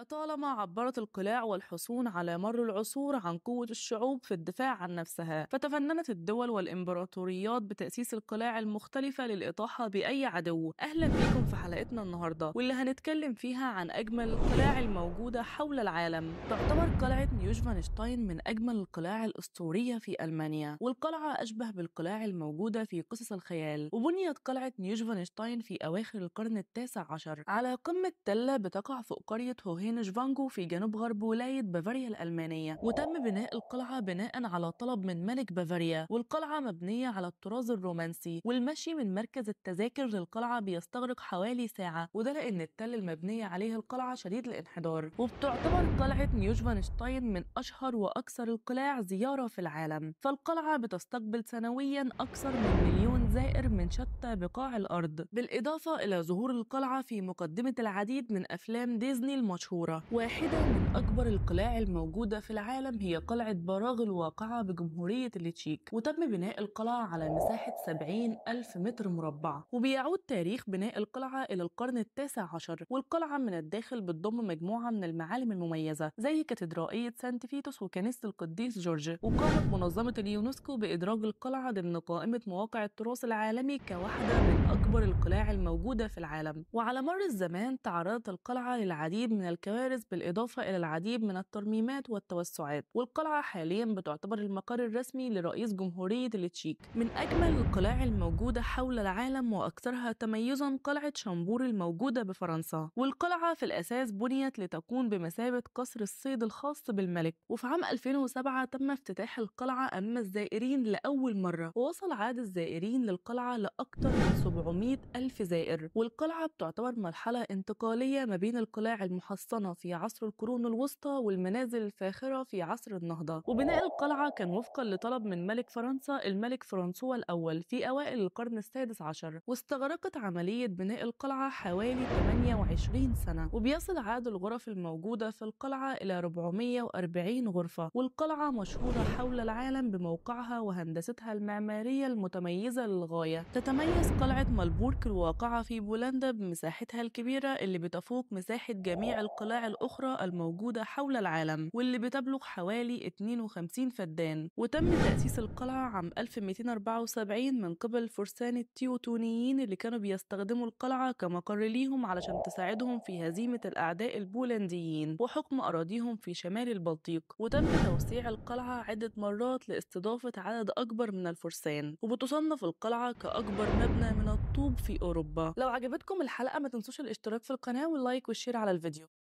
لطالما عبرت القلاع والحصون على مر العصور عن قوة الشعوب في الدفاع عن نفسها، فتفننت الدول والإمبراطوريات بتأسيس القلاع المختلفة للإطاحة بأي عدو. أهلا بيكم في حلقتنا النهاردة واللي هنتكلم فيها عن أجمل القلاع الموجودة حول العالم. تعتبر قلعة نيوشفانشتاين من أجمل القلاع الأسطورية في ألمانيا، والقلعة أشبه بالقلاع الموجودة في قصص الخيال، وبنيت قلعة نيوشفانشتاين في أواخر القرن التاسع عشر على قمة تلة بتقع فوق قرية هوهين هينش فانجو في جنوب غرب ولاية بافاريا الألمانية وتم بناء القلعة بناء على طلب من ملك بافاريا والقلعة مبنية على الطراز الرومانسي والمشي من مركز التذاكر للقلعة بيستغرق حوالي ساعة وده لأن التل المبنية عليه القلعة شديد الانحدار وبتعتبر قلعة نيوشفانشتاين من أشهر وأكثر القلاع زيارة في العالم فالقلعة بتستقبل سنويا أكثر من مليون زائر من شتى بقاع الأرض بالإضافة إلى ظهور القلعة في مقدمة العديد من أفلام ديزني المشهورة الصورة واحدة من أكبر القلاع الموجودة في العالم هي قلعة براغ الواقعة بجمهورية التشيك وتم بناء القلعة على مساحة 70 ألف متر مربع وبيعود تاريخ بناء القلعة إلى القرن التاسع عشر والقلعة من الداخل بتضم مجموعة من المعالم المميزة زي كاتدرائية سانت فيتوس وكنيسة القديس جورج وقامت منظمة اليونسكو بإدراج القلعة ضمن قائمة مواقع التراث العالمي كواحدة من أكبر القلاع الموجودة في العالم وعلى مر الزمان تعرضت القلعة للعديد من الكوارث بالإضافة إلى العديد من الترميمات والتوسعات والقلعة حاليا بتعتبر المقر الرسمي لرئيس جمهورية التشيك من أجمل القلاع الموجودة حول العالم وأكثرها تميزا قلعة شامبور الموجودة بفرنسا والقلعة في الأساس بنيت لتكون بمثابة قصر الصيد الخاص بالملك وفي عام 2007 تم افتتاح القلعة أمام الزائرين لأول مرة ووصل عدد الزائرين للقلعة لأكثر من 700 ألف زائر والقلعة بتعتبر مرحلة انتقالية ما بين القلاع المحصنة المحصنة في عصر القرون الوسطى والمنازل الفاخرة في عصر النهضة وبناء القلعة كان وفقا لطلب من ملك فرنسا الملك فرنسوا الأول في أوائل القرن السادس عشر واستغرقت عملية بناء القلعة حوالي 28 سنة وبيصل عدد الغرف الموجودة في القلعة إلى 440 غرفة والقلعة مشهورة حول العالم بموقعها وهندستها المعمارية المتميزة للغاية تتميز قلعة ملبورك الواقعة في بولندا بمساحتها الكبيرة اللي بتفوق مساحة جميع القلعة القلاع الأخرى الموجودة حول العالم واللي بتبلغ حوالي 52 فدان وتم تأسيس القلعة عام 1274 من قبل فرسان التيوتونيين اللي كانوا بيستخدموا القلعة كمقر ليهم علشان تساعدهم في هزيمة الأعداء البولنديين وحكم أراضيهم في شمال البلطيق وتم توسيع القلعة عدة مرات لاستضافة عدد أكبر من الفرسان وبتصنف القلعة كأكبر مبنى من الطوب في أوروبا لو عجبتكم الحلقة ما تنسوش الاشتراك في القناة واللايك والشير على الفيديو